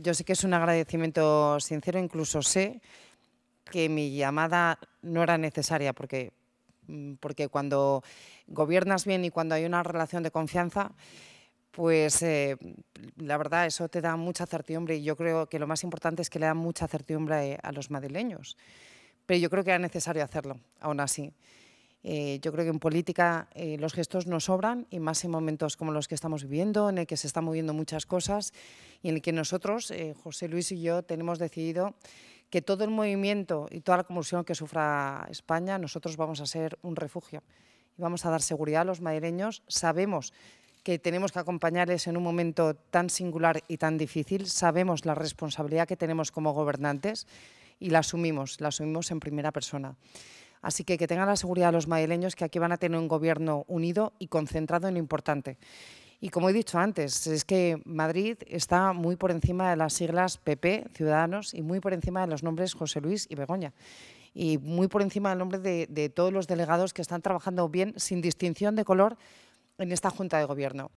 Yo sé que es un agradecimiento sincero, incluso sé que mi llamada no era necesaria porque, mm, porque cuando gobiernas bien y cuando hay una relación de confianza, pues eh, la verdad eso te da mucha certidumbre y yo creo que lo más importante es que le da mucha certidumbre a, los madrileños. Pero yo creo que era necesario hacerlo, aún así. Eh, yo creo que en política eh, los gestos nos sobran y más en momentos como los que estamos viviendo, en el que se están moviendo muchas cosas y en el que nosotros, eh, José Luis y yo, tenemos decidido que todo el movimiento y toda la convulsión que sufra España, nosotros vamos a ser un refugio y vamos a dar seguridad a los madrileños. Sabemos que tenemos que acompañarles en un momento tan singular y tan difícil, sabemos la responsabilidad que tenemos como gobernantes y la asumimos, la asumimos en primera persona. Así que que tengan la seguridad los madrileños que aquí van a tener un gobierno unido y concentrado en lo importante. Y como he dicho antes, es que Madrid está muy por encima de las siglas PP, Ciudadanos, y muy por encima de los nombres José Luis y Begoña. Y muy por encima del nombre de, de todos los delegados que están trabajando bien, sin distinción de color, en esta Junta de Gobierno.